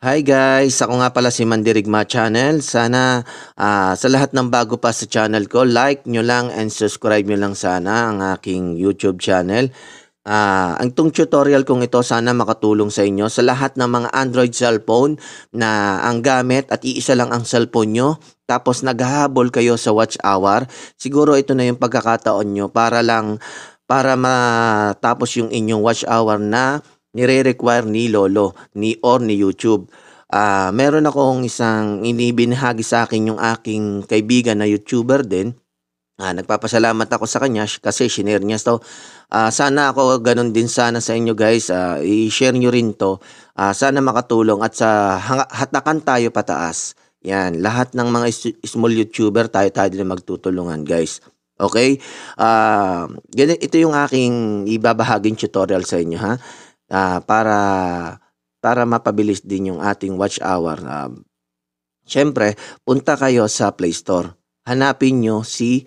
Hi guys! Ako nga pala si Mandirigma Channel. Sana uh, sa lahat ng bago pa sa channel ko, like nyo lang and subscribe nyo lang sana ang aking YouTube channel. Uh, ang tong tutorial kong ito sana makatulong sa inyo sa lahat ng mga Android cellphone na ang gamit at iisa lang ang cellphone nyo tapos naghahabol kayo sa watch hour. Siguro ito na yung pagkakataon nyo para lang para matapos yung inyong watch hour na nire-require ni lolo ni or ni YouTube. Ah, meron akong isang ibinahagi sa akin yung aking kaibigan na YouTuber din. Ah, nagpapasalamat ako sa kanya kasi shinare niya to. Ah, sana ako ganun din sana sa inyo guys. Ah, i-share nyo rin to. Ah, sana makatulong at sa hatakan tayo pataas. Yan, lahat ng mga small YouTuber tayo tayo din magtutulungan guys. Okay? Ah, uh, ito yung aking ibabahaging tutorial sa inyo ha ah, para para mapabilis din yung ating watch hour. Uh, um, Siyempre, punta kayo sa Play Store. Hanapin nyo si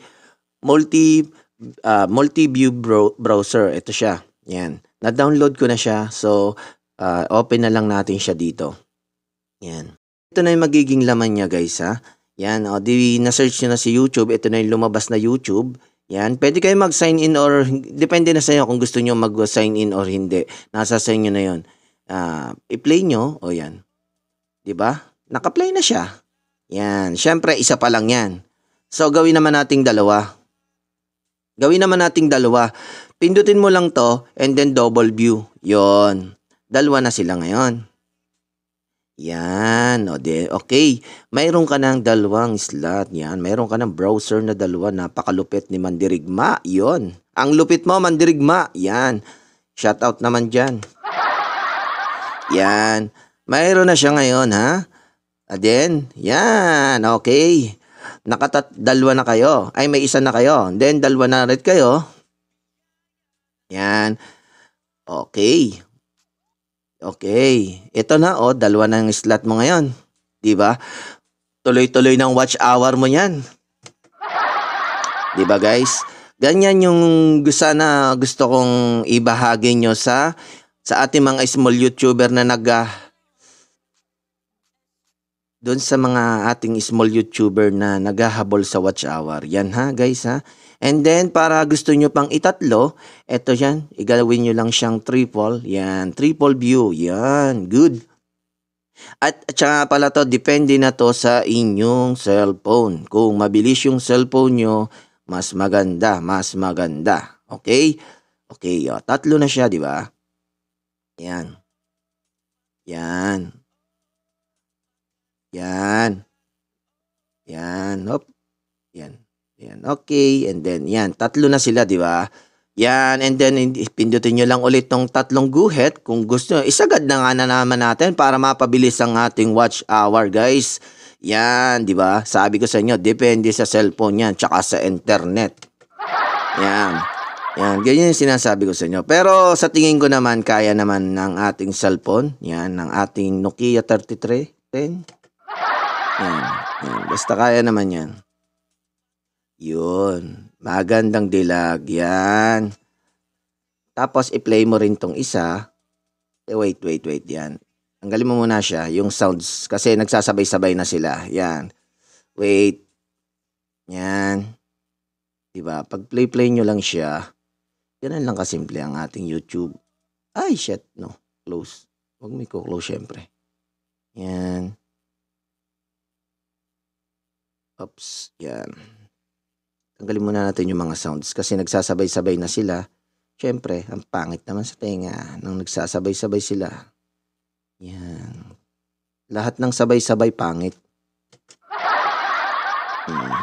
multi uh, ah, multi bro- browser. Ito siya. Yan. Na-download ko na siya. So, uh, open na lang natin siya dito. Yan. Ito na yung magiging laman niya guys ha. Yan. oh, di na-search nyo na si YouTube. Ito na yung lumabas na YouTube. Yan, pwede kayo mag-sign in or depende na sa inyo kung gusto niyo mag-sign in or hindi. Nasa sa inyo na 'yon. Uh, ah, i-play niyo o yan. 'Di ba? Naka-play na siya. Yan, syempre isa pa lang 'yan. So gawin naman nating dalawa. Gawin naman nating dalawa. Pindutin mo lang 'to and then double view. 'Yon. Dalawa na sila ngayon. Yan, o de, okay. Mayroon ka ng dalawang slot, yan. Mayroon ka ng browser na dalawa, napakalupit ni Mandirigma, yon. Ang lupit mo, Mandirigma, yan. Shout out naman dyan. Yan, mayroon na siya ngayon, ha? Then, yan, okay. Nakatat, dalawa na kayo. Ay, may isa na kayo. Then, dalawa na rin kayo. Yan. Okay. Okay, ito na oh, dalawa ng slot mo ngayon. 'Di ba? Tuloy-tuloy ng watch hour mo yan. ba guys? Ganyan yung gusto na gusto kong ibahagi nyo sa sa ating mga small YouTuber na nag ah, doon sa mga ating small YouTuber na naghahabol sa watch hour. Yan ha guys ha. And then para gusto nyo pang itatlo, eto yan, igalawin nyo lang siyang triple. Yan, triple view. Yan, good. At at saka pala to, depende na to sa inyong cellphone. Kung mabilis yung cellphone nyo, mas maganda, mas maganda. Okay? Okay, o, oh, tatlo na siya, di ba? Yan. Yan. Yan. Yan. Hop. Yan. Yan. Okay. And then, yan. Tatlo na sila, di ba? Yan. And then, pindutin nyo lang ulit tong tatlong guhit kung gusto nyo. Isagad na nga na naman natin para mapabilis ang ating watch hour, guys. Yan, di ba? Sabi ko sa inyo, depende sa cellphone yan, tsaka sa internet. Yan. Yan, ganyan yung sinasabi ko sa inyo. Pero sa tingin ko naman, kaya naman ng ating cellphone. Yan, ng ating Nokia 3310. Yan, yan. Basta kaya naman yan. Yun. Magandang dilag. Yan. Tapos, i-play mo rin tong isa. Eh, wait, wait, wait. Yan. Tanggalin mo muna siya, yung sounds. Kasi nagsasabay-sabay na sila. Yan. Wait. Yan. Diba? Pag play-play nyo lang siya, ganun lang kasimple ang ating YouTube. Ay, shit. No. Close. Huwag mo ko close syempre. Yan. Oops, yan. Tanggalin muna natin yung mga sounds kasi nagsasabay-sabay na sila. Siyempre, ang pangit naman sa tenga nang nagsasabay-sabay sila. Yan. Lahat ng sabay-sabay pangit. Hmm.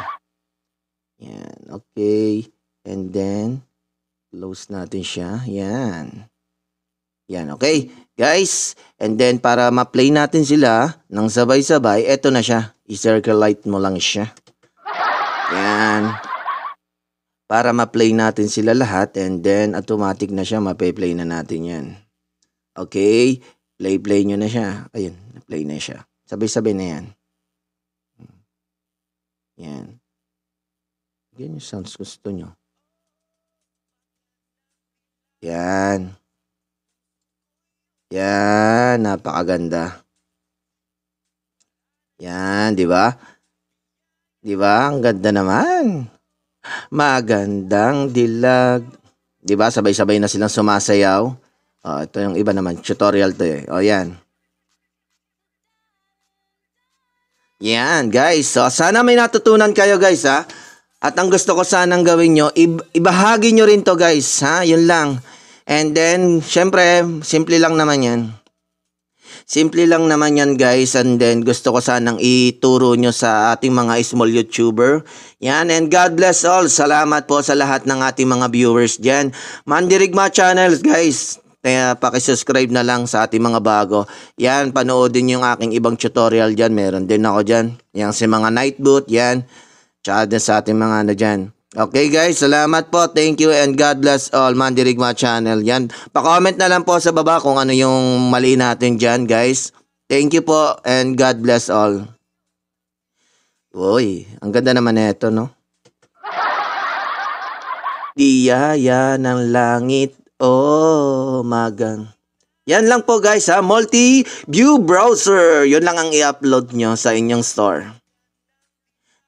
Yan, okay. And then, close natin siya. Yan. Yan, okay. Guys, and then para ma-play natin sila ng sabay-sabay, eto na siya. I-circle light mo lang siya. Yan. Para ma-play natin sila lahat and then automatic na siya, ma-play na natin yan. Okay, play-play niyo na siya. Ayun, na-play na siya. Sabay-sabay na yan. Yan. Ganyan yung sounds gusto nyo. Yan. Yan, napakaganda. Yan, di ba? Di ba? Ang ganda naman. Magandang dilag. Di ba? Sabay-sabay na silang sumasayaw. Oh, ito yung iba naman. Tutorial to eh. O, oh, yan. Yan, guys. So, sana may natutunan kayo, guys, ha? At ang gusto ko sana ng gawin nyo, ibahagi nyo rin to, guys, ha? Yun lang. And then, syempre, simple lang naman yan. Simple lang naman yan guys and then gusto ko sanang ituro nyo sa ating mga small YouTuber. Yan and God bless all. Salamat po sa lahat ng ating mga viewers dyan. Mandirigma Channels guys. Kaya subscribe na lang sa ating mga bago. Yan, panoodin yung aking ibang tutorial dyan. Meron din ako dyan. Yan, si mga night boot, yan. Tsaka din sa ating mga ano dyan Okay guys, salamat po. Thank you and God bless all Mandirigma Channel. Yan. Pa-comment na lang po sa baba kung ano yung mali natin diyan, guys. Thank you po and God bless all. Uy, ang ganda naman nito no? Diyaya ng langit, oh magang. Yan lang po guys ha, multi-view browser. Yun lang ang i-upload nyo sa inyong store.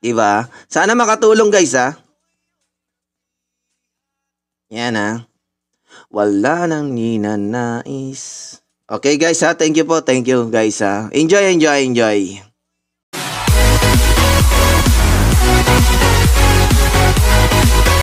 Diba? Sana makatulong guys ha. Yan ha. Ah. Wala nang ninanais. Okay guys ha, ah. thank you po, thank you guys ha. Ah. Enjoy, enjoy, enjoy.